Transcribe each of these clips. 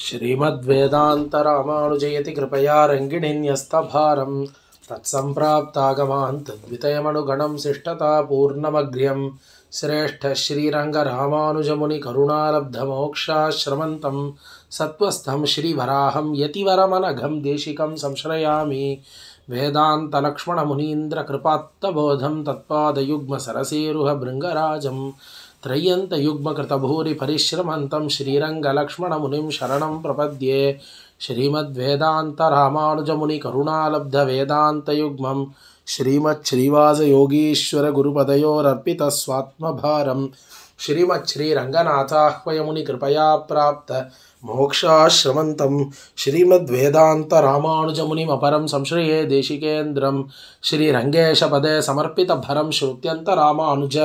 श्रीमद्वेदान्तरामानुजयति कृपया रङ्गिणीन्यस्तभारं तत्सम्प्राप्तागमान् तद्वितयमनुगणं शिष्टतापूर्णमघ्र्यं श्रेष्ठश्रीरङ्गरामानुजमुनिकरुणालब्धमोक्षाश्रमन्तं सत्त्वस्थं श्रीवराहं यतिवरमनघं देशिकं संश्रयामि वेदान्तलक्ष्मणमुनीन्द्रकृपात्तबोधं तत्पादयुग्मसरसेरुहभृङ्गराजं त्रय्यन्तयुग्मकृतभूरिपरिश्रमन्तं श्रीरङ्गलक्ष्मणमुनिं शरणं प्रपद्ये श्रीमद्वेदान्तरामानुजमुनिकरुणालब्धवेदान्तयुग्मं श्रीमच्छ्रीवासयोगीश्वरगुरुपदयोरर्पितस्वात्मभारं श्रीमच्छ्रीरङ्गनाथाह्वयमुनिकृपया प्राप्त मोक्षाश्रमन्तं श्रीमद्वेदान्तरामानुजमुनिमपरं संश्रये देशिकेन्द्रं श्रीरङ्गेशपदे समर्पितभरं श्रुत्यन्तरामानुज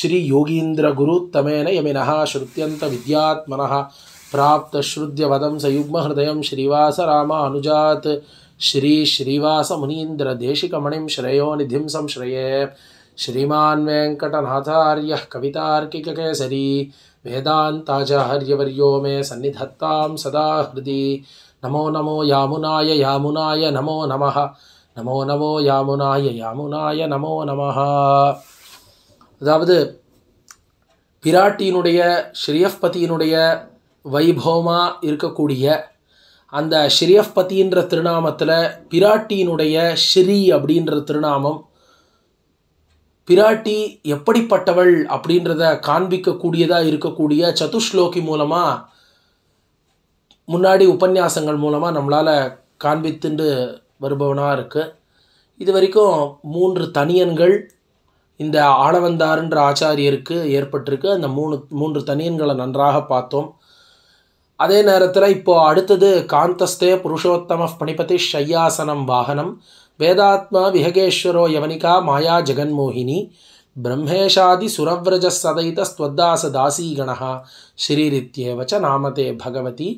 श्रीयोगीन्द्रगुरुत्तमेन यमिनः श्रुत्यन्तविद्यात्मनः प्राप्तश्रुद्यवदं सयुग्महृदयं श्रीवासरामानुजात् श्रीश्रीवासमुनीन्द्रदेशिकमणिं श्रेयोनिधिं संश्रये श्रीमान्वेङ्कटनाथार्यः कवितार्किककेसरी வேதாந்தாச்சாரியவரியோ மே சந்நிதத்தாம் சதா ஹிருதி நமோ நமோ யாமுனாய யாமுனாய நமோ நம நமோ நமோ யாமுனாய யாமுனாய நமோ நம அதாவது பிராட்டியினுடைய ஸ்ரீயஃபதியினுடைய வைபவமாக இருக்கக்கூடிய அந்த ஸ்ரீயஃபதின்ற திருநாமத்தில் பிராட்டியினுடைய ஸ்ரீ அப்படின்ற திருநாமம் பிராட்டி எப்படிப்பட்டவள் அப்படின்றத காண்பிக்கக்கூடியதாக இருக்கக்கூடிய சதுஷ்லோகி மூலமாக முன்னாடி உபன்யாசங்கள் மூலமாக நம்மளால் காண்பித்துண்டு வருபவனாக இருக்குது இது வரைக்கும் மூன்று தனியன்கள் இந்த ஆளவந்தாருன்ற ஆச்சாரியருக்கு ஏற்பட்டிருக்கு அந்த மூணு மூன்று தனியன்களை நன்றாக பார்த்தோம் அதே நேரத்தில் இப்போது அடுத்தது காந்தஸ்தே புருஷோத்தம பணிபதி ஷையாசனம் வாகனம் வேதாத்மா விஹகேஸ்வரோ யவனிகா மாயா ஜெகன்மோகினி பிரம்மேஷாதி சுரவிரஜ சதைத ஸ்வத்தாச தாசீகணா ஸ்ரீரித்யேவச்ச நாமதே பகவதி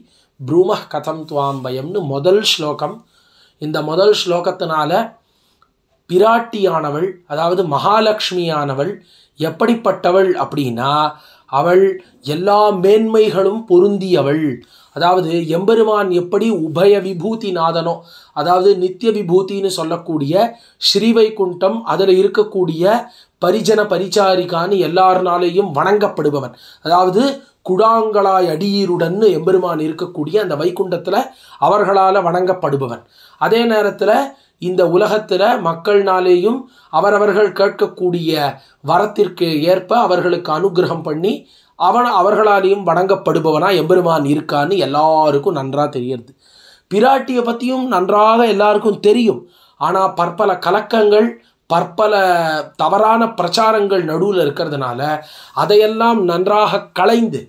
ப்ரூம கதம் துவாம் பயம்னு முதல் ஸ்லோகம் இந்த முதல் ஸ்லோகத்தினால பிராட்டியானவள் அதாவது மகாலட்சுமியானவள் எப்படிப்பட்டவள் அப்படின்னா அவள் எல்லா மேன்மைகளும் பொருந்தியவள் அதாவது எம்பெருமான் எப்படி உபய விபூதி நாதனோ அதாவது நித்திய விபூத்தின்னு சொல்லக்கூடிய ஸ்ரீவைகுண்டம் அதில் இருக்கக்கூடிய பரிஜன பரிச்சாரிகான்னு எல்லாருனாலேயும் வணங்கப்படுபவன் அதாவது குடாங்களாய் அடியீருடன் எம்பெருமான் இருக்கக்கூடிய அந்த வைகுண்டத்தில் அவர்களால் வணங்கப்படுபவன் அதே நேரத்தில் இந்த உலகத்தில் மக்கள்னாலேயும் அவரவர்கள் கேட்கக்கூடிய வரத்திற்கு ஏற்ப அவர்களுக்கு அனுகிரகம் பண்ணி அவன் அவர்களாலேயும் வணங்கப்படுபவனா எம்பெருமான் இருக்கான்னு எல்லாருக்கும் நன்றாக தெரியறது பிராட்டியை பற்றியும் நன்றாக எல்லாருக்கும் தெரியும் ஆனால் பற்பல கலக்கங்கள் பற்பல தவறான பிரச்சாரங்கள் நடுவில் இருக்கிறதுனால அதையெல்லாம் நன்றாக களைந்து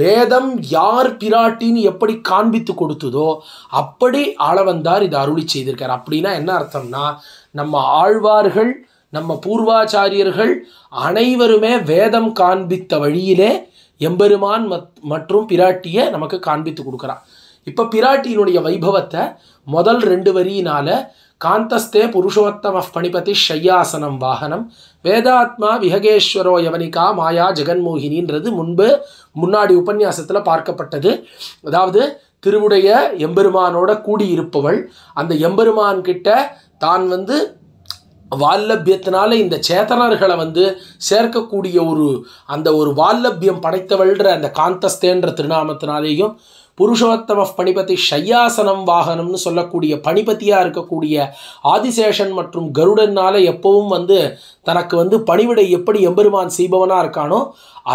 வேதம் யார் பிராட்டின்னு எப்படி காண்பித்து கொடுத்ததோ அப்படி ஆளவந்தார் இதை அருளி செய்திருக்கார் அப்படின்னா என்ன அர்த்தம்னா நம்ம ஆழ்வார்கள் நம்ம பூர்வாச்சாரியர்கள் அனைவருமே வேதம் காண்பித்த வழியிலே எம்பெருமான் மத் மற்றும் பிராட்டியை நமக்கு காண்பித்து கொடுக்குறான் இப்போ பிராட்டியினுடைய வைபவத்தை முதல் ரெண்டு வரியினால காந்தஸ்தே புருஷோத்தம பணிபதி ஷையாசனம் வாகனம் வேதாத்மா விஹகேஸ்வரோ யவனிகா மாயா ஜெகன்மோகினின்றது முன்பு முன்னாடி உபன்யாசத்தில் பார்க்கப்பட்டது அதாவது திருவுடைய எம்பெருமானோட கூடியிருப்பவள் அந்த எம்பெருமான் கிட்ட தான் வந்து வால்லபியத்தினால இந்த சேத்தனர்களை வந்து சேர்க்கக்கூடிய ஒரு அந்த ஒரு வால்லபியம் படைத்தவள்கிற அந்த காந்தஸ்தேன்ற திருநாமத்தினாலேயும் புருஷோத்தம பணிபதி ஷையாசனம் வாகனம்னு சொல்லக்கூடிய பணிபதியாக இருக்கக்கூடிய ஆதிசேஷன் மற்றும் கருடனால் எப்பவும் வந்து தனக்கு வந்து பணிவிடை எப்படி எம்பெருமான் செய்பவனாக இருக்கானோ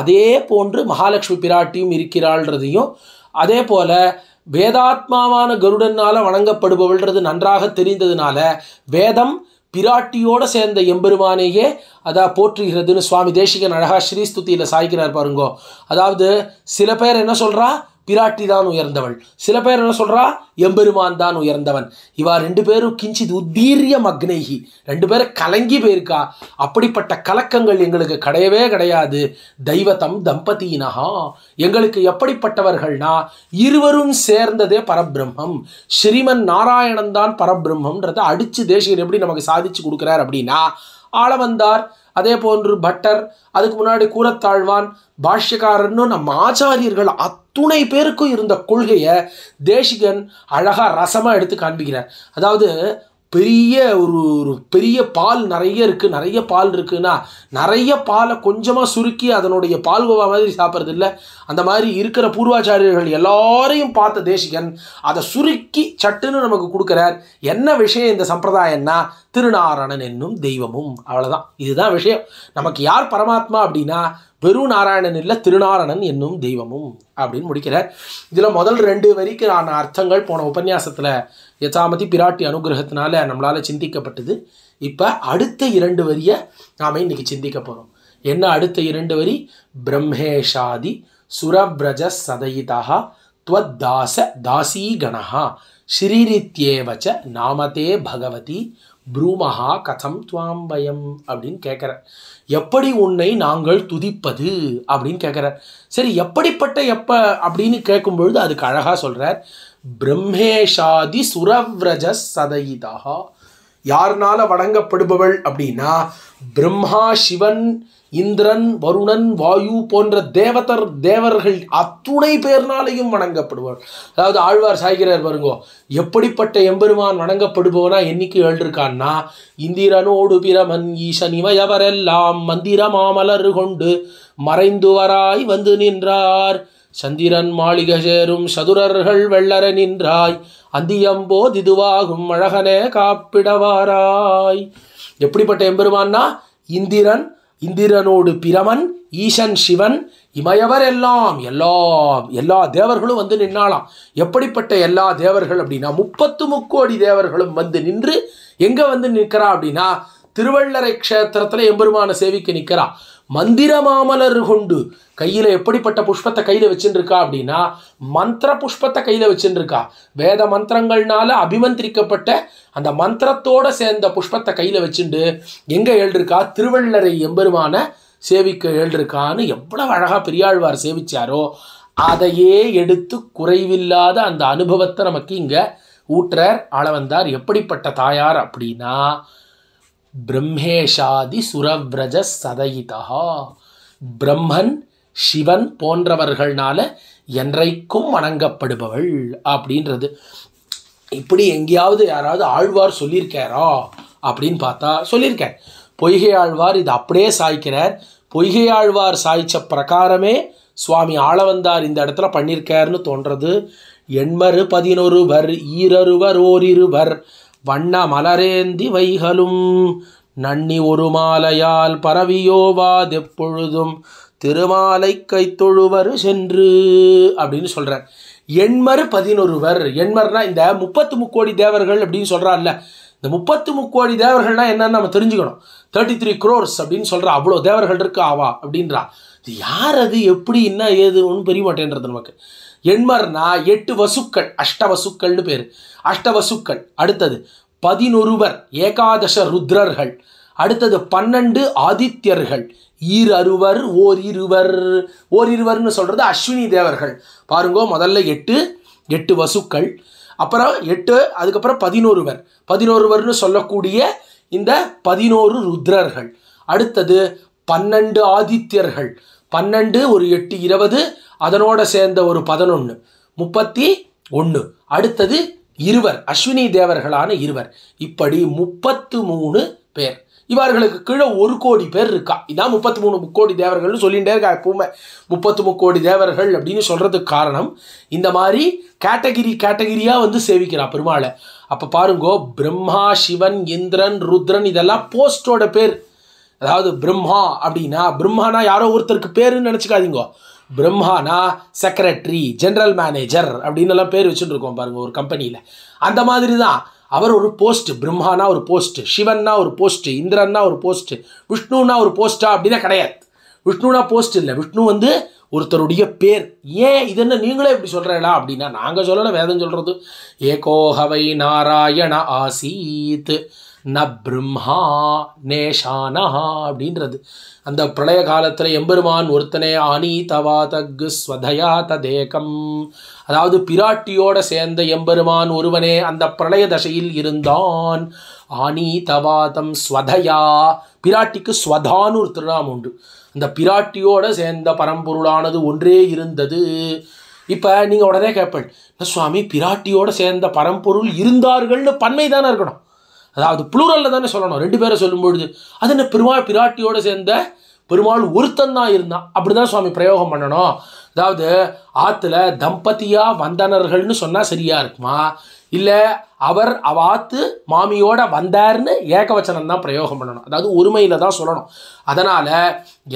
அதே போன்று மகாலட்சுமி பிராட்டியும் இருக்கிறாள்றதையும் அதே போல் வேதாத்மாவான கருடனால் வணங்கப்படுபவள்ன்றது நன்றாக தெரிந்ததுனால வேதம் பிராட்டியோடு சேர்ந்த எம்பெருமானையே அதான் போற்றுகிறதுன்னு சுவாமி தேசிகன் அழகா ஸ்ரீஸ்துதியில் சாய்க்கிறார் பாருங்கோ அதாவது சில பேர் என்ன சொல்கிறா பிராட்டி தான் உயர்ந்தவள் சில பேர் என்ன சொல்கிறா எம்பெருமான் தான் உயர்ந்தவன் இவா ரெண்டு பேரும் கிஞ்சித் உத்தீரிய மக்னேகி ரெண்டு பேரும் கலங்கி போயிருக்கா அப்படிப்பட்ட கலக்கங்கள் எங்களுக்கு கிடையவே கிடையாது தெய்வத்தம் தம்பதியினஹா எங்களுக்கு எப்படிப்பட்டவர்கள்னா இருவரும் சேர்ந்ததே பரபிரம்மம் ஸ்ரீமன் நாராயணன் தான் பரபிரம்மம்ன்றத அடித்து தேசியர் எப்படி நமக்கு சாதிச்சு கொடுக்குறார் அப்படின்னா ஆளவந்தார் அதே போன்று பட்டர் அதுக்கு முன்னாடி கூறத்தாழ்வான் பாஷ்யக்காரன்னு நம்ம ஆச்சாரியர்கள் அத் அத்துணை பேருக்கும் இருந்த கொள்கையை தேசிகன் அழகாக ரசமாக எடுத்து காண்பிக்கிறார் அதாவது பெரிய ஒரு ஒரு பெரிய பால் நிறைய இருக்குது நிறைய பால் இருக்குன்னா நிறைய பாலை கொஞ்சமாக சுருக்கி அதனுடைய பால்கோவா மாதிரி சாப்பிட்றது இல்லை அந்த மாதிரி இருக்கிற பூர்வாச்சாரியர்கள் எல்லாரையும் பார்த்த தேசிகன் அதை சுருக்கி சட்டுன்னு நமக்கு கொடுக்குறார் என்ன விஷயம் இந்த சம்பிரதாயம்னா திருநாராயணன் என்னும் தெய்வமும் அவ்வளோதான் இதுதான் விஷயம் நமக்கு யார் பரமாத்மா அப்படின்னா வெறும் நாராயணன் இல்லை திருநாரணன் என்னும் தெய்வமும் அப்படின்னு முடிக்கிறார் இதில் முதல் ரெண்டு வரிக்கு நான் அர்த்தங்கள் போன உபன்யாசத்தில் யதாமதி பிராட்டி அனுகிரகத்தினால நம்மளால் சிந்திக்கப்பட்டது இப்போ அடுத்த இரண்டு வரியை நாம் இன்றைக்கி சிந்திக்க போகிறோம் என்ன அடுத்த இரண்டு வரி பிரம்மேஷாதி சுரபிரஜ சதயிதா त्वद्दास दासीगणः ஸ்ரீரித்யேவச்ச நாமதே பகவதி ப்ரூமஹா கதம் துவாம் அப்படின்னு கேட்குற எப்படி உன்னை நாங்கள் துதிப்பது அப்படின்னு கேட்குறார் சரி எப்படிப்பட்ட எப்ப அப்படின்னு கேட்கும்பொழுது அதுக்கு அழகாக சொல்கிறார் பிரம்மேஷாதி சுரவிரஜ சதயிதா யாருனால வணங்கப்படுபவள் அப்படின்னா பிரம்மா சிவன் இந்திரன் வருணன் வாயு போன்ற தேவதர் தேவர்கள் அத்துணை பேர்னாலையும் வணங்கப்படுவார் அதாவது ஆழ்வார் சாய்கிறார் பாருங்கோ எப்படிப்பட்ட எம்பெருமான் வணங்கப்படுபவனா என்னைக்கு எழுதிருக்கான்னா இந்திரனோடு பிரமன் ஈசன் மந்திர மந்திரமாமலர் கொண்டு மறைந்து வராய் வந்து நின்றார் சந்திரன் மாளிகை சேரும் சதுரர்கள் வெள்ளர நின்றாய் அந்தியம்போ திதுவாகும் அழகனே காப்பிடவாராய் எப்படிப்பட்ட எம்பெருமான்னா இந்திரன் இந்திரனோடு பிரமன் ஈசன் சிவன் இமயவர் எல்லாம் எல்லாம் எல்லா தேவர்களும் வந்து நின்னாலாம் எப்படிப்பட்ட எல்லா தேவர்கள் அப்படின்னா முப்பத்து முக்கோடி தேவர்களும் வந்து நின்று எங்கே வந்து நிற்கிறா அப்படின்னா திருவள்ளரை க்ஷேத்திரத்தில் எம்பெருமான சேவிக்க நிற்கிறா மந்திர மாமலர் கொண்டு கையில் எப்படிப்பட்ட புஷ்பத்தை கையில் வச்சுருக்கா அப்படின்னா மந்திர புஷ்பத்தை கையில் வச்சுருக்கா வேத மந்திரங்கள்னால அபிமந்திரிக்கப்பட்ட அந்த மந்திரத்தோட சேர்ந்த புஷ்பத்தை கையில் வச்சுண்டு எங்கே எழுதிருக்கா திருவள்ளரை எம்பெருமான சேவிக்க எழுதிருக்கான்னு எவ்வளோ அழகாக பெரியாழ்வார் சேவிச்சாரோ அதையே எடுத்து குறைவில்லாத அந்த அனுபவத்தை நமக்கு இங்கே ஊற்றர் அளவந்தார் எப்படிப்பட்ட தாயார் அப்படின்னா பிரம்மேஷாதி சுரவிரஜ சதயிதா பிரம்மன் சிவன் போன்றவர்கள்னால என்றைக்கும் வணங்கப்படுபவள் அப்படின்றது இப்படி எங்கேயாவது யாராவது ஆழ்வார் சொல்லியிருக்காரா அப்படின்னு பார்த்தா சொல்லியிருக்கேன் பொய்கை ஆழ்வார் இது அப்படியே சாய்க்கிறார் பொய்கை ஆழ்வார் சாய்ச்ச பிரகாரமே சுவாமி ஆளவந்தார் இந்த இடத்துல பண்ணியிருக்காருன்னு தோன்றது எண்மறு பதினொருவர் ஈரருவர் ஓரிருவர் வண்ண மலரேந்தி வைகளும் நன்னி ஒரு மாலையால் பரவியோவாதெப்பொழுதும் திருமாலை கைத்தொழுவர் சென்று அப்படின்னு சொல்கிறார் எண்மர் பதினொருவர் எண்மர்னா இந்த முப்பத்து முக்கோடி தேவர்கள் அப்படின்னு சொல்கிறான்ல இந்த முப்பத்து முக்கோடி தேவர்கள்னா என்னன்னு நம்ம தெரிஞ்சுக்கணும் தேர்ட்டி த்ரீ குரோர்ஸ் அப்படின்னு சொல்கிறா அவ்வளோ தேவர்கள் இருக்கு ஆவா அப்படின்றா இது யார் அது எப்படி என்ன ஏதுன்னு பெரிய மாட்டேன்றது நமக்கு எண்மர்னா எட்டு வசுக்கள் அஷ்டவசுக்கள்னு பேர் அஷ்டவசுக்கள் அடுத்தது பதினொருவர் ஏகாதச ருத்ரர்கள் அடுத்தது பன்னெண்டு ஆதித்யர்கள் ஈர் ஓரிருவர் ஓர் இருவர் ஓர் இருவர்னு சொல்கிறது அஸ்வினி தேவர்கள் பாருங்க முதல்ல எட்டு எட்டு வசுக்கள் அப்புறம் எட்டு அதுக்கப்புறம் பதினோருவர் பதினோருவர்னு சொல்லக்கூடிய இந்த பதினோரு ருத்ரர்கள் அடுத்தது பன்னெண்டு ஆதித்யர்கள் பன்னெண்டு ஒரு எட்டு இருபது அதனோட சேர்ந்த ஒரு பதினொன்று முப்பத்தி ஒன்று அடுத்தது இருவர் அஸ்வினி தேவர்களான இருவர் இப்படி முப்பத்து மூணு பேர் இவர்களுக்கு கீழே ஒரு கோடி பேர் இருக்கா இதான் முப்பத்தி மூணு முக்கோடி தேவர்கள்னு சொல்லிகிட்டே இருக்கா எப்பவுமே முப்பத்து முக்கோடி தேவர்கள் அப்படின்னு சொல்கிறதுக்கு காரணம் இந்த மாதிரி கேட்டகிரி கேட்டகிரியாக வந்து சேவிக்கிறா பெருமாளை அப்போ பாருங்கோ பிரம்மா சிவன் இந்திரன் ருத்ரன் இதெல்லாம் போஸ்டோட பேர் அதாவது பிரம்மா அப்படின்னா பிரம்மானா யாரோ ஒருத்தருக்கு பேருன்னு நினச்சிக்காதீங்கோ பிரம்மானா செக்ரட்டரி ஜென்ரல் மேனேஜர் அப்படின்னு எல்லாம் பேர் வச்சுட்டு இருக்கோம் பாருங்க ஒரு கம்பெனியில் அந்த மாதிரி தான் அவர் ஒரு போஸ்ட் பிரம்மானா ஒரு போஸ்ட் சிவன்னா ஒரு போஸ்ட் இந்திரன்னா ஒரு போஸ்ட் விஷ்ணுன்னா ஒரு போஸ்டா அப்படின்னா கிடையாது விஷ்ணுனா போஸ்ட் இல்லை விஷ்ணு வந்து ஒருத்தருடைய பேர் ஏன் இது என்ன நீங்களே இப்படி சொல்கிறீங்களா அப்படின்னா நாங்கள் சொல்லலை வேதம் சொல்கிறது ஏகோஹவை நாராயண ஆசீத் ந பிரம்மா நேஷானா அப்படின்றது அந்த பிரளய காலத்தில் எம்பெருமான் ஒருத்தனே அனி தவா தகு ஸ்வதயா ததேகம் அதாவது பிராட்டியோட சேர்ந்த எம்பெருமான் ஒருவனே அந்த பிரளய தசையில் இருந்தான் ஆனி தவாதம் ஸ்வதயா பிராட்டிக்கு ஸ்வதான்னு ஒரு திருநாம் உண்டு அந்த பிராட்டியோட சேர்ந்த பரம்பொருளானது ஒன்றே இருந்தது இப்போ நீங்கள் உடனே கேட்பேன் சுவாமி பிராட்டியோட சேர்ந்த பரம்பொருள் இருந்தார்கள்னு பன்மை தானே இருக்கணும் அதாவது புளூரலில் தானே சொல்லணும் ரெண்டு பேரை சொல்லும்பொழுது அது என்ன பெருமாள் பிராட்டியோடு சேர்ந்த பெருமாள் ஒருத்தன் தான் இருந்தான் அப்படி தான் சுவாமி பிரயோகம் பண்ணணும் அதாவது ஆற்றுல தம்பதியாக வந்தனர்கள்னு சொன்னால் சரியாக இருக்குமா இல்லை அவர் அவ ஆத்து மாமியோட வந்தார்னு ஏகவச்சனம் தான் பிரயோகம் பண்ணணும் அதாவது உரிமையில் தான் சொல்லணும் அதனால்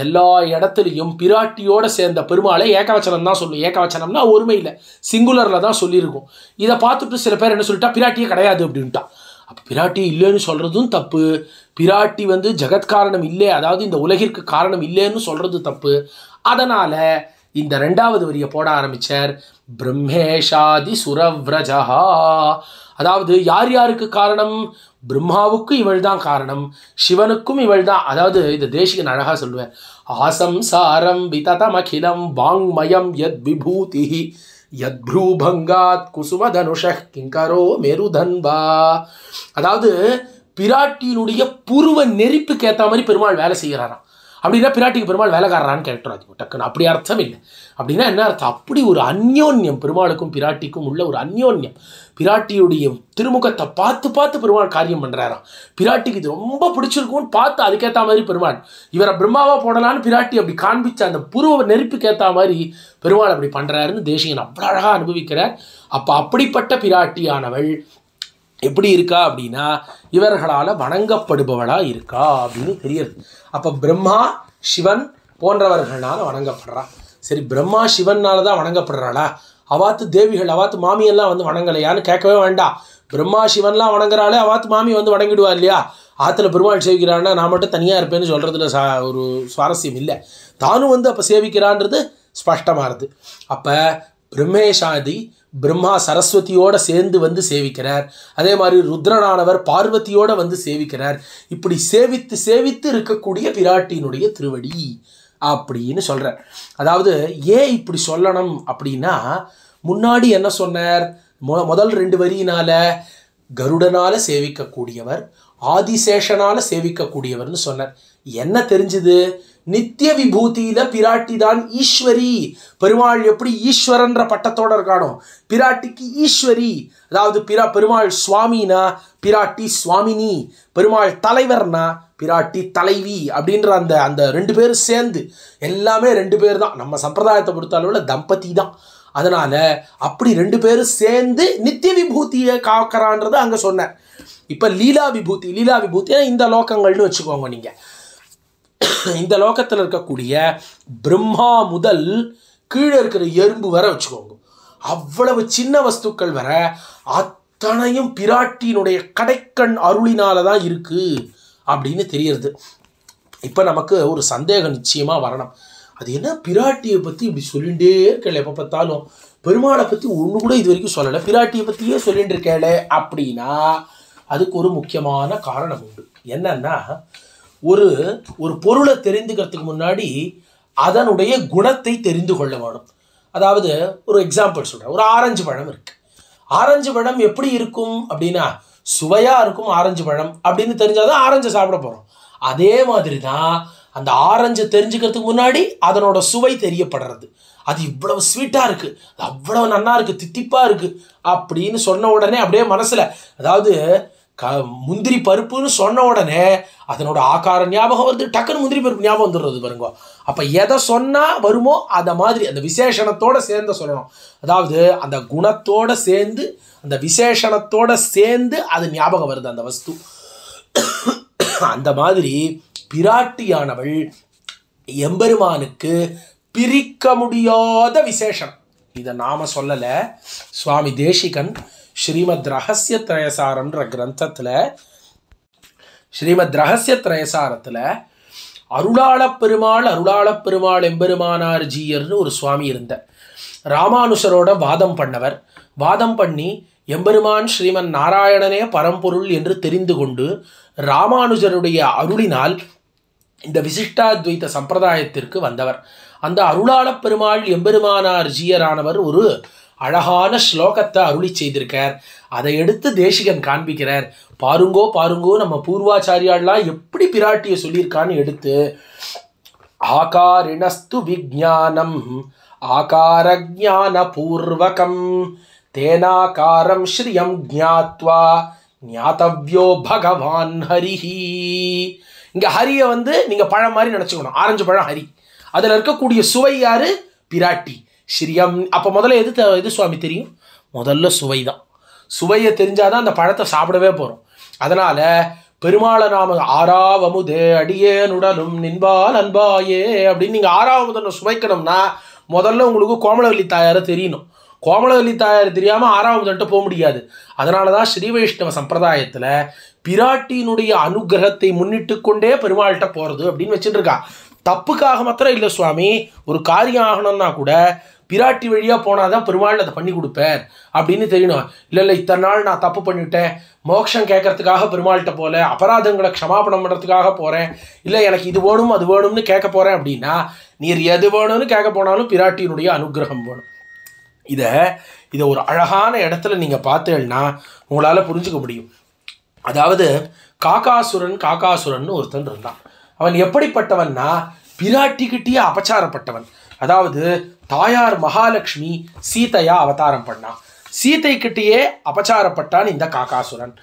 எல்லா இடத்துலையும் பிராட்டியோட சேர்ந்த பெருமாளை ஏகவச்சனம் தான் சொல்லும் ஏகவச்சனம்னா உரிமையில் சிங்குலரில் தான் சொல்லியிருக்கும் இதை பார்த்துட்டு சில பேர் என்ன சொல்லிட்டா பிராட்டியே கிடையாது அப்படின்ட்டான் அப்போ பிராட்டி இல்லைன்னு சொல்கிறதும் தப்பு பிராட்டி வந்து ஜகத்காரணம் இல்லை அதாவது இந்த உலகிற்கு காரணம் இல்லைன்னு சொல்கிறது தப்பு அதனால் இந்த ரெண்டாவது வரியை போட ஆரம்பித்தார் பிரம்மேஷாதி சுரவிரஜா அதாவது யார் யாருக்கு காரணம் பிரம்மாவுக்கு இவள் தான் காரணம் சிவனுக்கும் இவள் தான் அதாவது இந்த தேசிக அழகாக சொல்லுவேன் ஆசம்சாரம் விததமகிலம் வாங்மயம் யத் விபூதி யத்ரூபங்காத் குசுமதனுஷ கிங்கரோ மெருதன்பா அதாவது பிராட்டியினுடைய பூர்வ நெறிப்புக்கு ஏற்ற மாதிரி பெருமாள் வேலை செய்கிறாராம் அப்படின்னா பிராட்டிக்கு பெருமாள் வேலைக்காரரான்னு கேரக்டர் ஆகிக்கும் டக்குன்னு அப்படி அர்த்தம் இல்லை அப்படின்னா என்ன அர்த்தம் அப்படி ஒரு அந்யோன்யம் பெருமாளுக்கும் பிராட்டிக்கும் உள்ள ஒரு அந்யோன்யம் பிராட்டியுடைய திருமுகத்தை பார்த்து பார்த்து பெருமாள் காரியம் பண்ணுறாராம் பிராட்டிக்கு இது ரொம்ப பிடிச்சிருக்கும்னு பார்த்து அதுக்கேற்ற மாதிரி பெருமாள் இவரை பிரம்மாவாக போடலான்னு பிராட்டி அப்படி காண்பிச்ச அந்த புருவ நெருப்புக்கு ஏற்ற மாதிரி பெருமாள் அப்படி பண்ணுறாருன்னு தேசியன் அவ்வளோ அழகாக அனுபவிக்கிறார் அப்போ அப்படிப்பட்ட பிராட்டியானவள் எப்படி இருக்கா அப்படின்னா இவர்களால் வணங்கப்படுபவளா இருக்கா அப்படின்னு தெரியுது அப்போ பிரம்மா சிவன் போன்றவர்களால் வணங்கப்படுறா சரி பிரம்மா சிவன்னால தான் வணங்கப்படுறாளா அவாத்து தேவிகள் அவாத்து மாமியெல்லாம் வந்து வணங்கலையான்னு கேட்கவே வேண்டாம் பிரம்மா சிவன்லாம் வணங்குறாளே அவாத்து மாமி வந்து வணங்கிடுவா இல்லையா ஆற்றுல பெருமாள் சேவிக்கிறான்னா நான் மட்டும் தனியாக இருப்பேன்னு சொல்கிறதுல சா ஒரு சுவாரஸ்யம் இல்லை தானும் வந்து அப்போ சேவிக்கிறான்றது ஸ்பஷ்டமாக இருது அப்போ பிரம்மேஷாதி பிரம்மா சரஸ்வதியோட சேர்ந்து வந்து சேவிக்கிறார் அதே மாதிரி ருத்ரனானவர் பார்வதியோட வந்து சேவிக்கிறார் இப்படி சேவித்து சேவித்து இருக்கக்கூடிய பிராட்டியினுடைய திருவடி அப்படின்னு சொல்கிறார் அதாவது ஏன் இப்படி சொல்லணும் அப்படின்னா முன்னாடி என்ன சொன்னார் மொ முதல் ரெண்டு வரியினால் கருடனால் சேவிக்கக்கூடியவர் ஆதிசேஷனால் சேவிக்கக்கூடியவர்னு சொன்னார் என்ன தெரிஞ்சுது நித்திய விபூதியில பிராட்டி தான் ஈஸ்வரி பெருமாள் எப்படி ஈஸ்வரன்ற பட்டத்தோட இருக்கானோ பிராட்டிக்கு ஈஸ்வரி அதாவது பிரா பெருமாள் சுவாமினா பிராட்டி சுவாமினி பெருமாள் தலைவர்னா பிராட்டி தலைவி அப்படின்ற அந்த அந்த ரெண்டு பேரும் சேர்ந்து எல்லாமே ரெண்டு பேர் தான் நம்ம சம்பிரதாயத்தை பொறுத்த அளவில் தம்பதி தான் அதனால் அப்படி ரெண்டு பேரும் சேர்ந்து நித்திய விபூதியை காக்கிறான்றதை அங்கே சொன்னேன் இப்போ லீலா விபூதி லீலா விபூதி இந்த லோக்கங்கள்னு வச்சுக்கோங்க நீங்கள் இந்த லோகத்தில் இருக்கக்கூடிய பிரம்மா முதல் கீழே இருக்கிற எறும்பு வர வச்சுக்கோங்க அவ்வளவு சின்ன வஸ்துக்கள் வர அத்தனையும் பிராட்டியினுடைய கடைக்கண் அருளினால தான் இருக்குது அப்படின்னு தெரியறது இப்போ நமக்கு ஒரு சந்தேகம் நிச்சயமாக வரணும் அது என்ன பிராட்டியை பற்றி இப்படி சொல்லிகிட்டே இருக்கல எப்போ பார்த்தாலும் பெருமாளை பற்றி ஒன்று கூட இது வரைக்கும் சொல்லலை பிராட்டியை பற்றியே சொல்லிகிட்டு இருக்கல அப்படின்னா அதுக்கு ஒரு முக்கியமான காரணம் உண்டு என்னன்னா ஒரு ஒரு பொருளை தெரிந்துக்கிறதுக்கு முன்னாடி அதனுடைய குணத்தை தெரிந்து கொள்ள வேணும் அதாவது ஒரு எக்ஸாம்பிள் சொல்கிறேன் ஒரு ஆரஞ்சு பழம் இருக்குது ஆரஞ்சு பழம் எப்படி இருக்கும் அப்படின்னா சுவையாக இருக்கும் ஆரஞ்சு பழம் அப்படின்னு தெரிஞ்சால் தான் ஆரஞ்சை சாப்பிட போகிறோம் அதே மாதிரி தான் அந்த ஆரஞ்சை தெரிஞ்சுக்கிறதுக்கு முன்னாடி அதனோட சுவை தெரியப்படுறது அது இவ்வளவு ஸ்வீட்டாக இருக்குது அது அவ்வளவு நன்னா இருக்குது தித்திப்பாக இருக்குது அப்படின்னு சொன்ன உடனே அப்படியே மனசில் அதாவது க முந்திரி பருப்புன்னு சொன்ன உடனே அதனோட ஆக்காரம் ஞாபகம் வந்து டக்குன்னு முந்திரி பருப்பு ஞாபகம் வந்துடுறது பாருங்க அப்போ எதை சொன்னால் வருமோ அதை மாதிரி அந்த விசேஷணத்தோடு சேர்ந்து சொல்லணும் அதாவது அந்த குணத்தோடு சேர்ந்து அந்த விசேஷணத்தோடு சேர்ந்து அது ஞாபகம் வருது அந்த வஸ்து அந்த மாதிரி பிராட்டியானவள் எம்பெருமானுக்கு பிரிக்க முடியாத விசேஷம் இதை நாம் சொல்லலை சுவாமி தேசிகன் ஸ்ரீமத் ரகசிய திரயசாரம்ன்ற கிரந்தத்தில் ஸ்ரீமத் ரகசிய திரயசாரத்தில் அருளாள பெருமாள் அருளாள பெருமாள் எம்பெருமானார் ஜீயர்னு ஒரு சுவாமி இருந்தார் ராமானுஷரோட வாதம் பண்ணவர் வாதம் பண்ணி எம்பெருமான் ஸ்ரீமன் நாராயணனே பரம்பொருள் என்று தெரிந்து கொண்டு ராமானுஜருடைய அருளினால் இந்த விசிஷ்டாத்வைத்த சம்பிரதாயத்திற்கு வந்தவர் அந்த அருளாள பெருமாள் எம்பெருமானார் ஜீயரானவர் ஒரு அழகான ஸ்லோகத்தை அருளி செய்திருக்கார் அதை எடுத்து தேசிகன் காண்பிக்கிறார் பாருங்கோ பாருங்கோ நம்ம பூர்வாச்சாரியாள்லாம் எப்படி பிராட்டியை சொல்லியிருக்கான்னு எடுத்து ஆகாரிணஸ்து விஜானம் ஆகார ஜான பூர்வகம் தேனாகாரம் ஸ்ரீயம் ஜாத்வா ஞாத்தவ்யோ பகவான் ஹரிஹி இங்கே ஹரியை வந்து நீங்கள் பழம் மாதிரி நினச்சிக்கணும் ஆரஞ்சு பழம் ஹரி அதில் இருக்கக்கூடிய சுவை யாரு பிராட்டி சிரியம் அப்போ முதல்ல எது எது சுவாமி தெரியும் முதல்ல சுவை தான் சுவையை தெரிஞ்சாதான் அந்த பழத்தை சாப்பிடவே போகிறோம் அதனால் பெருமாளை நாம ஆறாவமுதே அடியேனுடனும் நின்பால் அன்பாயே அப்படின்னு நீங்கள் ஆறாவமுதனை சுவைக்கணும்னா முதல்ல உங்களுக்கு கோமலவல்லி தாயாரை தெரியணும் கோமலவல்லி தாயார் தெரியாமல் ஆறாவதுன்ட்டு போக முடியாது அதனால தான் ஸ்ரீ வைஷ்ணவ சம்பிரதாயத்தில் பிராட்டியினுடைய அனுகிரகத்தை முன்னிட்டு கொண்டே பெருமாள்கிட்ட போகிறது அப்படின்னு வச்சுட்டு இருக்கா தப்புக்காக மாத்திரம் இல்லை சுவாமி ஒரு காரியம் ஆகணும்னா கூட பிராட்டி வழியாக போனால் தான் பெருமாள் அதை பண்ணி கொடுப்பார் அப்படின்னு தெரியணும் இல்லை இல்லை இத்தனை நாள் நான் தப்பு பண்ணிவிட்டேன் மோட்சம் கேட்கறதுக்காக பெருமாள்கிட்ட போல அபராதங்களை க்ஷமாபணம் பண்ணுறதுக்காக போகிறேன் இல்லை எனக்கு இது வேணும் அது வேணும்னு கேட்க போகிறேன் அப்படின்னா நீர் எது வேணும்னு கேட்க போனாலும் பிராட்டியினுடைய அனுகிரகம் வேணும் இதை இதை ஒரு அழகான இடத்துல நீங்கள் பார்த்தேன்னா உங்களால் புரிஞ்சுக்க முடியும் அதாவது காக்காசுரன் காக்காசுரன் ஒருத்தன் இருந்தான் அவன் எப்படிப்பட்டவன்னா பிராட்டிக்கிட்டேயே அபச்சாரப்பட்டவன் அதாவது தாயார் மகாலட்சுமி சீதையா அவதாரம் பண்ணான் சீத்தை கிட்டேயே அபச்சாரப்பட்டான் இந்த காக்காசுரன்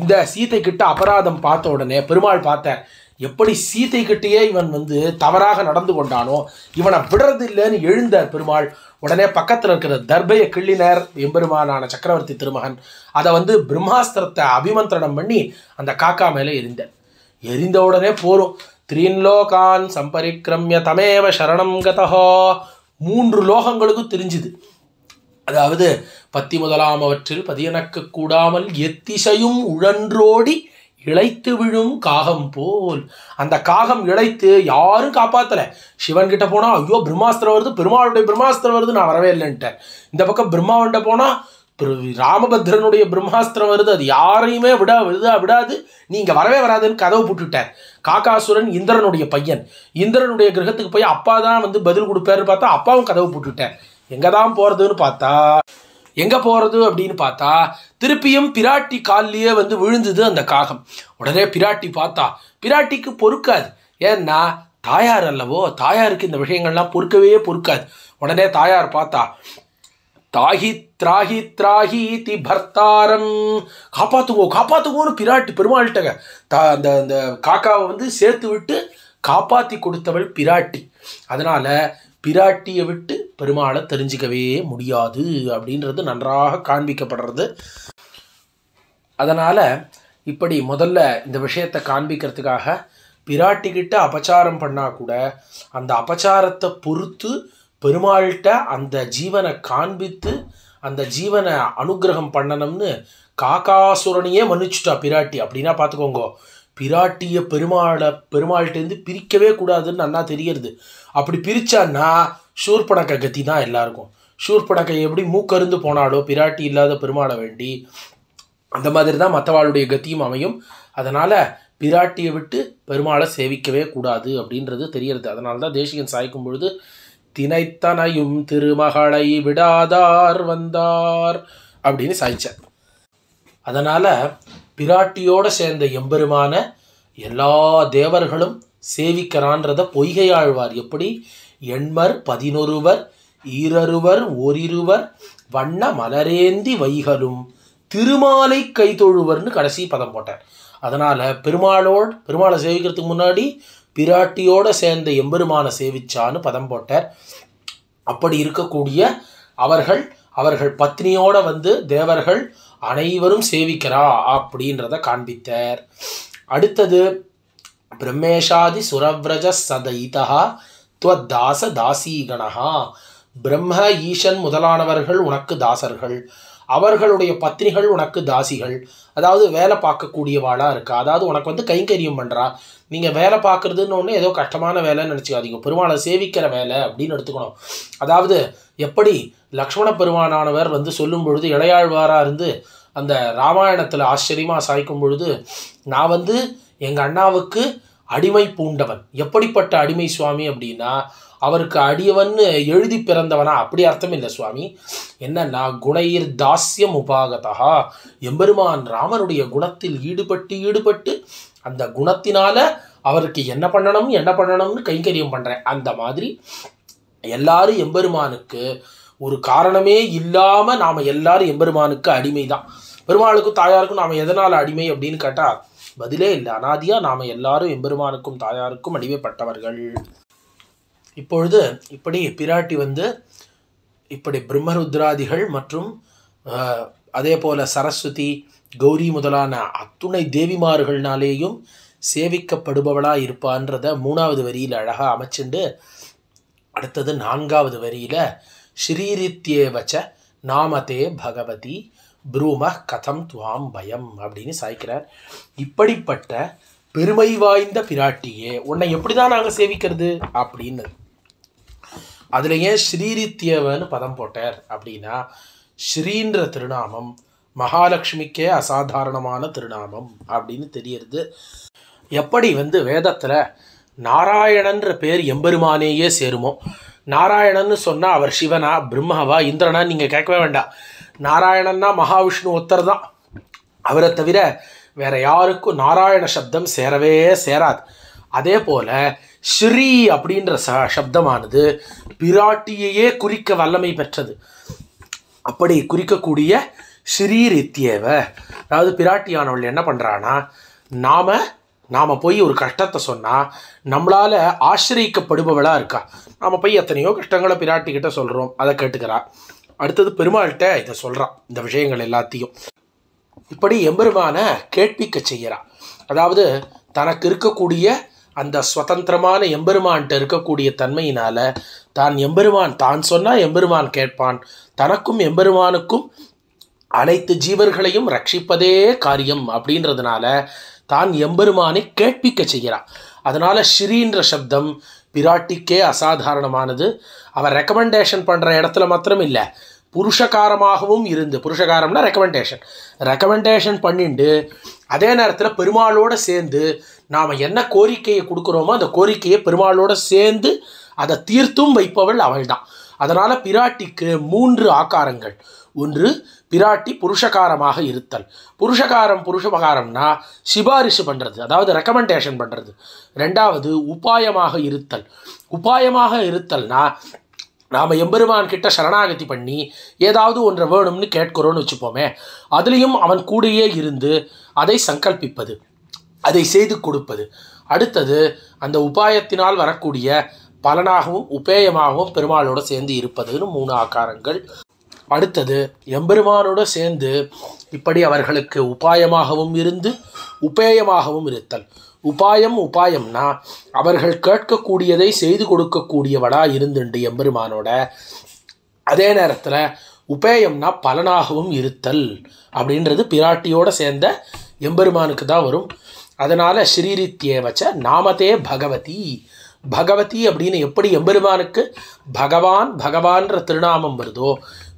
இந்த சீத்தை கிட்ட அபராதம் பார்த்த உடனே பெருமாள் பார்த்த எப்படி சீத்தை கிட்டேயே இவன் வந்து தவறாக நடந்து கொண்டானோ இவனை விடுறது இல்லைன்னு எழுந்தார் பெருமாள் உடனே பக்கத்தில் இருக்கிற தர்பய கிள்ளினர் எம்பெருமானான சக்கரவர்த்தி திருமகன் அதை வந்து பிரம்மாஸ்திரத்தை அபிமந்திரணம் பண்ணி அந்த காக்கா மேலே எரிந்த எரிந்த உடனே போரும் த்ரீன்லோகான் சம்பரிக்ரம்ய தமேவ சரணம் கதஹோ மூன்று லோகங்களுக்கும் தெரிஞ்சுது அதாவது பத்தி முதலாமவற்றில் அவற்றில் கூடாமல் எத்திசையும் உழன்றோடி இழைத்து விழும் காகம் போல் அந்த காகம் இழைத்து யாரும் காப்பாற்றலை சிவன் கிட்ட போனால் ஐயோ பிரம்மாஸ்திரம் வருது பெருமாளுடைய பிரம்மாஸ்திரம் வருது நான் வரவே இல்லைன்ட்டேன் இந்த பக்கம் பிரம்மாவன்ட்ட போனால் ராமபத்ரனுடைய பிரம்மாஸ்திரம் வருது அது யாரையுமே விடா விடா விடாது நீங்கள் வரவே வராதுன்னு கதவு போட்டுவிட்டார் காக்காசுரன் இந்திரனுடைய பையன் இந்திரனுடைய கிரகத்துக்கு போய் அப்பா தான் வந்து பதில் கொடுப்பாரு பார்த்தா அப்பாவும் கதவு போட்டுவிட்டேன் எங்கே தான் போகிறதுன்னு பார்த்தா எங்கே போகிறது அப்படின்னு பார்த்தா திருப்பியும் பிராட்டி காலிலேயே வந்து விழுந்தது அந்த காகம் உடனே பிராட்டி பார்த்தா பிராட்டிக்கு பொறுக்காது ஏன்னா தாயார் அல்லவோ தாயாருக்கு இந்த விஷயங்கள்லாம் பொறுக்கவே பொறுக்காது உடனே தாயார் பார்த்தா தாகி திராகி திராகி தி பர்த்தாரம் காப்பாத்துவோம் காப்பாத்துவோம்னு பிராட்டி பெருமாள்கிட்ட தா அந்த அந்த காக்காவை வந்து சேர்த்து விட்டு காப்பாத்தி கொடுத்தவள் பிராட்டி அதனால் பிராட்டியை விட்டு பெருமாளை தெரிஞ்சிக்கவே முடியாது அப்படின்றது நன்றாக காண்பிக்கப்படுறது அதனால் இப்படி முதல்ல இந்த விஷயத்தை காண்பிக்கிறதுக்காக பிராட்டிக்கிட்ட அபச்சாரம் பண்ணால் கூட அந்த அபச்சாரத்தை பொறுத்து பெருமாள்கிட்ட அந்த ஜீவனை காண்பித்து அந்த ஜீவனை அனுகிரகம் பண்ணணும்னு காக்காசுரனையே மன்னிச்சுட்டா பிராட்டி அப்படின்னா பார்த்துக்கோங்க பிராட்டிய பெருமாளை பெருமாள்கிட்டேருந்து பிரிக்கவே கூடாதுன்னு நல்லா தெரியறது அப்படி பிரித்தான்னா சூர்பணக்க கத்தி தான் எல்லாருக்கும் சூர்பணக்கை எப்படி மூக்கருந்து போனாலோ பிராட்டி இல்லாத பெருமாளை வேண்டி அந்த மாதிரி தான் மற்றவாளுடைய கத்தியும் அமையும் அதனால் பிராட்டியை விட்டு பெருமாளை சேவிக்கவே கூடாது அப்படின்றது தெரியறது அதனால தான் தேசிகன் சாய்க்கும் பொழுது தினைத்தனையும் திருமகளை விடாதார் வந்தார் அப்படின்னு சாய்ச்சார் அதனால் பிராட்டியோடு சேர்ந்த எம்பெருமான எல்லா தேவர்களும் சேவிக்கிறான்றத பொய்கையாழ்வார் எப்படி எண்மர் பதினொருவர் ஈரருவர் ஓரிருவர் வண்ண மலரேந்தி வைகளும் திருமாலை கைதொழுவர்னு கடைசி பதம் போட்டார் அதனால் பெருமாளோடு பெருமாளை சேவிக்கிறதுக்கு முன்னாடி பிராட்டியோட சேர்ந்த எம்பெருமானை சேவிச்சான்னு பதம் போட்டார் அப்படி இருக்கக்கூடிய அவர்கள் அவர்கள் பத்னியோட வந்து தேவர்கள் அனைவரும் சேவிக்கிறா அப்படின்றத காண்பித்தார் அடுத்தது பிரம்மேஷாதி சுரவிரஜ சதயிதா துவத்தாச தாசீகணா பிரம்ம ஈசன் முதலானவர்கள் உனக்கு தாசர்கள் அவர்களுடைய பத்னிகள் உனக்கு தாசிகள் அதாவது வேலை பார்க்கக்கூடியவாளாக இருக்கா அதாவது உனக்கு வந்து கைங்கரியம் பண்ணுறா நீங்கள் வேலை பார்க்குறதுன்னு ஒன்று ஏதோ கஷ்டமான வேலைன்னு நினச்சிக்காதீங்க பெருமாளை சேவிக்கிற வேலை அப்படின்னு எடுத்துக்கணும் அதாவது எப்படி லக்ஷ்மண பெருமானானவர் வந்து சொல்லும் பொழுது இளையாழ்வாராக இருந்து அந்த ராமாயணத்தில் ஆச்சரியமாக சாய்க்கும் பொழுது நான் வந்து எங்கள் அண்ணாவுக்கு அடிமை பூண்டவன் எப்படிப்பட்ட அடிமை சுவாமி அப்படின்னா அவருக்கு அடியவன்னு எழுதி பிறந்தவனா அப்படி அர்த்தம் இல்லை சுவாமி என்னன்னா குணையிர் தாஸ்யம் உபாகதா எம்பெருமான் ராமனுடைய குணத்தில் ஈடுபட்டு ஈடுபட்டு அந்த குணத்தினால அவருக்கு என்ன பண்ணணும் என்ன பண்ணணும்னு கைங்கரியம் பண்ணுறேன் அந்த மாதிரி எல்லாரும் எம்பெருமானுக்கு ஒரு காரணமே இல்லாமல் நாம் எல்லாரும் எம்பெருமானுக்கு அடிமை தான் பெருமாளுக்கும் தாயாருக்கும் நாம் எதனால் அடிமை அப்படின்னு கேட்டால் பதிலே இல்லை அனாதியாக நாம் எல்லாரும் எம்பெருமானுக்கும் தாயாருக்கும் அடிமைப்பட்டவர்கள் இப்பொழுது இப்படி பிராட்டி வந்து இப்படி பிரம்மருத்ராதிகள் மற்றும் அதே போல் சரஸ்வதி கௌரி முதலான அத்துணை தேவிமார்கள்னாலேயும் சேவிக்கப்படுபவளாக இருப்பான்றத மூணாவது வரியில் அழகாக அமைச்சுண்டு அடுத்தது நான்காவது வரியில் ஸ்ரீரித்யேவச்ச நாமதே பகவதி ப்ரூம கதம் துவாம் பயம் அப்படின்னு சாய்க்கிறார் இப்படிப்பட்ட பெருமை வாய்ந்த பிராட்டியே உன்னை எப்படி தான் நாங்கள் சேவிக்கிறது அப்படின்னு அதில் ஏன் ஸ்ரீரித்தியவன் பதம் போட்டார் அப்படின்னா ஸ்ரீன்ற திருநாமம் மகாலட்சுமிக்கே அசாதாரணமான திருநாமம் அப்படின்னு தெரியுது எப்படி வந்து வேதத்தில் நாராயணன்ற பேர் எம்பெருமானேயே சேருமோ நாராயணன்னு சொன்னால் அவர் சிவனா பிரம்மாவா இந்திரனா நீங்கள் கேட்கவே வேண்டாம் நாராயணன்னா மகாவிஷ்ணு ஒத்தர் தான் அவரை தவிர வேற யாருக்கும் நாராயண சப்தம் சேரவே சேராது அதே போல் ஸ்ரீ அப்படின்ற ச சப்தமானது பிராட்டியையே குறிக்க வல்லமை பெற்றது அப்படி குறிக்கக்கூடிய ஸ்ரீ ரித்தியவ அதாவது பிராட்டியானவள் என்ன பண்ணுறான்னா நாம் நாம் போய் ஒரு கஷ்டத்தை சொன்னால் நம்மளால் ஆசிரியக்கப்படுபவளாக இருக்கா நாம் போய் எத்தனையோ கஷ்டங்களை பிராட்டிக்கிட்ட சொல்கிறோம் அதை கேட்டுக்கிறா அடுத்தது பெருமாள்கிட்ட இதை சொல்கிறான் இந்த விஷயங்கள் எல்லாத்தையும் இப்படி எம்பெருமான கேட்பிக்க செய்கிறா அதாவது தனக்கு இருக்கக்கூடிய அந்த சுதந்திரமான எம்பெருமான்ட்ட இருக்கக்கூடிய தன்மையினால் தான் எம்பெருமான் தான் சொன்னால் எம்பெருமான் கேட்பான் தனக்கும் எம்பெருமானுக்கும் அனைத்து ஜீவர்களையும் ரட்சிப்பதே காரியம் அப்படின்றதுனால தான் எம்பெருமானை கேட்பிக்க செய்கிறான் அதனால் ஸ்ரீன்ற சப்தம் பிராட்டிக்கே அசாதாரணமானது அவர் ரெக்கமெண்டேஷன் பண்ணுற இடத்துல மாத்திரம் இல்லை புருஷகாரமாகவும் இருந்து புருஷகாரம்னா ரெக்கமெண்டேஷன் ரெக்கமெண்டேஷன் பண்ணிட்டு அதே நேரத்தில் பெருமாளோடு சேர்ந்து நாம் என்ன கோரிக்கையை கொடுக்குறோமோ அந்த கோரிக்கையை பெருமாளோடு சேர்ந்து அதை தீர்த்தும் வைப்பவள் அவள் தான் அதனால் பிராட்டிக்கு மூன்று ஆக்காரங்கள் ஒன்று பிராட்டி புருஷகாரமாக இருத்தல் புருஷகாரம் புருஷபகாரம்னா சிபாரிசு பண்ணுறது அதாவது ரெக்கமெண்டேஷன் பண்ணுறது ரெண்டாவது உபாயமாக இருத்தல் உபாயமாக இருத்தல்னா நாம் எம்பெருமான் கிட்ட சரணாகதி பண்ணி ஏதாவது ஒன்றை வேணும்னு கேட்குறோன்னு வச்சுப்போமே அதுலேயும் அவன் கூடையே இருந்து அதை சங்கல்பிப்பது அதை செய்து கொடுப்பது அடுத்தது அந்த உபாயத்தினால் வரக்கூடிய பலனாகவும் உபேயமாகவும் பெருமாளோடு சேர்ந்து இருப்பதுன்னு மூணு ஆக்காரங்கள் அடுத்தது எம்பெருமானோட சேர்ந்து இப்படி அவர்களுக்கு உபாயமாகவும் இருந்து உபேயமாகவும் இருத்தல் உபாயம் உபாயம்னா அவர்கள் கேட்கக்கூடியதை செய்து கொடுக்கக்கூடியவடாக இருந்துண்டு எம்பெருமானோட அதே நேரத்தில் உபேயம்னா பலனாகவும் இருத்தல் அப்படின்றது பிராட்டியோடு சேர்ந்த எம்பெருமானுக்கு தான் வரும் அதனால் ஸ்ரீரித்யேவச்ச நாமதே பகவதி பகவதி அப்படின்னு எப்படி எம்பெருமானுக்கு பகவான் பகவான்ற திருநாமம் வருதோ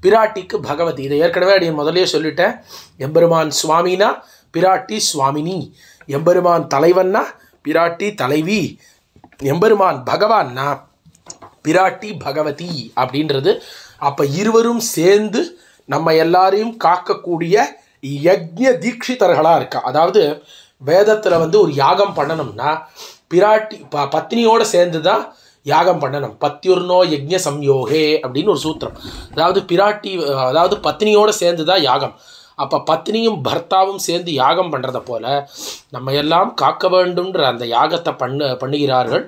பிராட்டிக்கு பகவதி இதை ஏற்கனவே அப்படி முதலே சொல்லிட்டேன் எம்பெருமான் சுவாமினா பிராட்டி சுவாமினி எம்பெருமான் தலைவன்னா பிராட்டி தலைவி எம்பெருமான் பகவான்னா பிராட்டி பகவதி அப்படின்றது அப்போ இருவரும் சேர்ந்து நம்ம எல்லாரையும் காக்கக்கூடிய யஜ்ய தீட்சிதர்களாக இருக்கா அதாவது வேதத்தில் வந்து ஒரு யாகம் பண்ணணும்னா பிராட்டி ப பத்னியோடு சேர்ந்து தான் யாகம் பண்ணணும் பத்தியுர்னோ யஜ்ய சம்யோகே அப்படின்னு ஒரு சூத்திரம் அதாவது பிராட்டி அதாவது பத்னியோடு சேர்ந்து தான் யாகம் அப்போ பத்னியும் பர்த்தாவும் சேர்ந்து யாகம் பண்ணுறத போல் நம்ம எல்லாம் காக்க வேண்டும்ன்ற அந்த யாகத்தை பண்ணு பண்ணுகிறார்கள்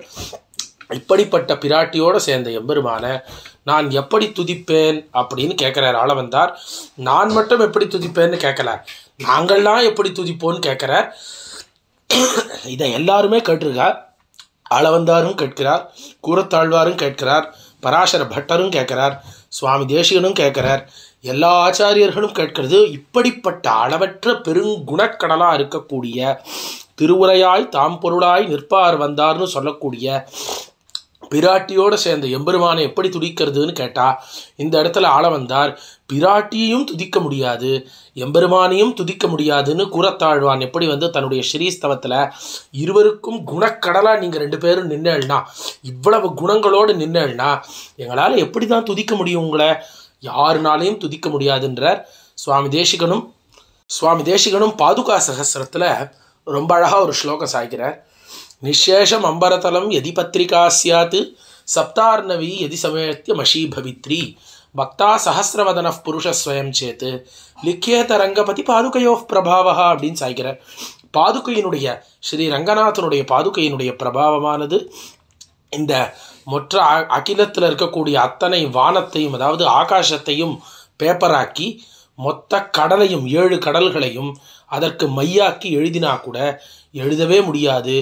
இப்படிப்பட்ட பிராட்டியோடு சேர்ந்த எம்பெருமான நான் எப்படி துதிப்பேன் அப்படின்னு கேட்குறார் ஆள வந்தார் நான் மட்டும் எப்படி துதிப்பேன்னு கேட்கல நாங்கள்லாம் எப்படி துதிப்போன்னு கேட்குறார் இதை எல்லாருமே கேட்டிருக்கா அளவந்தாரும் கேட்கிறார் கூரத்தாழ்வாரும் கேட்கிறார் பராசர பட்டரும் கேட்கிறார் சுவாமி தேசிகனும் கேட்கிறார் எல்லா ஆச்சாரியர்களும் கேட்கிறது இப்படிப்பட்ட அளவற்ற பெருங்குணக்கடலாக இருக்கக்கூடிய திருவுரையாய் தாம் பொருளாய் நிற்பார் வந்தார்னு சொல்லக்கூடிய பிராட்டியோடு சேர்ந்த எம்பெருமானை எப்படி துடிக்கிறதுன்னு கேட்டால் இந்த இடத்துல ஆள வந்தார் பிராட்டியையும் துதிக்க முடியாது எம்பெருமானையும் துதிக்க முடியாதுன்னு கூறத்தாழ்வான் எப்படி வந்து தன்னுடைய ஸ்ரீஸ்தவத்தில் இருவருக்கும் குணக்கடலாக நீங்கள் ரெண்டு பேரும் நின்னேள்னா இவ்வளவு குணங்களோடு நின்னேள்னா எங்களால் எப்படி தான் துதிக்க முடியும் உங்களை யாருனாலையும் துதிக்க முடியாதுன்றார் சுவாமி தேசிகனும் சுவாமி தேசிகனும் பாதுகா சகசிரத்தில் ரொம்ப அழகாக ஒரு ஸ்லோகம் சாய்க்கிறார் நிஷேஷம் அம்பரதலம் எதி பத்திரிகா சியாத் சப்தார்ணவி எதி சமயத்திய மஷீபவித்ரி பக்தா சஹசிரவதன புருஷஸ்வயம் சேத்து லிக்கேத ரங்கபதி பாதுகையோ பிரபாவா அப்படின்னு சாய்க்கிற பாதுகையினுடைய ஸ்ரீ ரங்கநாதனுடைய பாதுகையினுடைய பிரபாவமானது இந்த மொற்ற அகிலத்தில் இருக்கக்கூடிய அத்தனை வானத்தையும் அதாவது ஆகாசத்தையும் பேப்பராக்கி மொத்த கடலையும் ஏழு கடல்களையும் அதற்கு மையாக்கி எழுதினா கூட எழுதவே முடியாது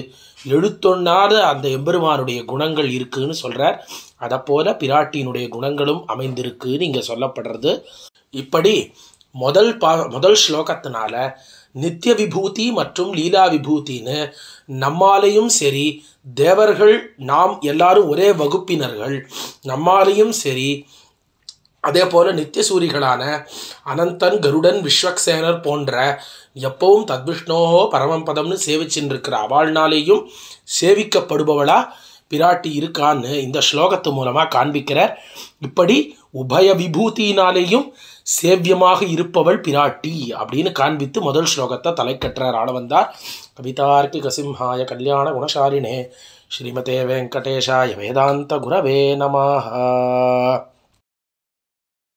எழுத்தொன்னாத அந்த எம்பெருமானுடைய குணங்கள் இருக்குதுன்னு சொல்கிறார் அதை போல பிராட்டியினுடைய குணங்களும் அமைந்திருக்குன்னு இங்கே சொல்லப்படுறது இப்படி முதல் பா முதல் ஸ்லோகத்தினால நித்திய விபூதி மற்றும் லீலா விபூத்தின்னு நம்மாலேயும் சரி தேவர்கள் நாம் எல்லாரும் ஒரே வகுப்பினர்கள் நம்மாலையும் சரி அதே போல் நித்தியசூரிகளான அனந்தன் கருடன் விஸ்வக்சேனர் போன்ற எப்பவும் தத்விஷ்ணோஹோ பரமம்பதம்னு சேவிச்சுருக்கிற அவாழ்நாளையும் சேவிக்கப்படுபவளா பிராட்டி இருக்கான்னு இந்த ஸ்லோகத்து மூலமாக காண்பிக்கிறார் இப்படி உபய விபூதியினாலேயும் சேவியமாக இருப்பவள் பிராட்டி அப்படின்னு காண்பித்து முதல் ஸ்லோகத்தை தலைக்கற்றார் ஆளவந்தார் வந்தார் கவிதார்க்கி கசிம்ஹாய கல்யாண குணசாலினே ஸ்ரீமதே வெங்கடேஷாய வேதாந்த குரவே நமாக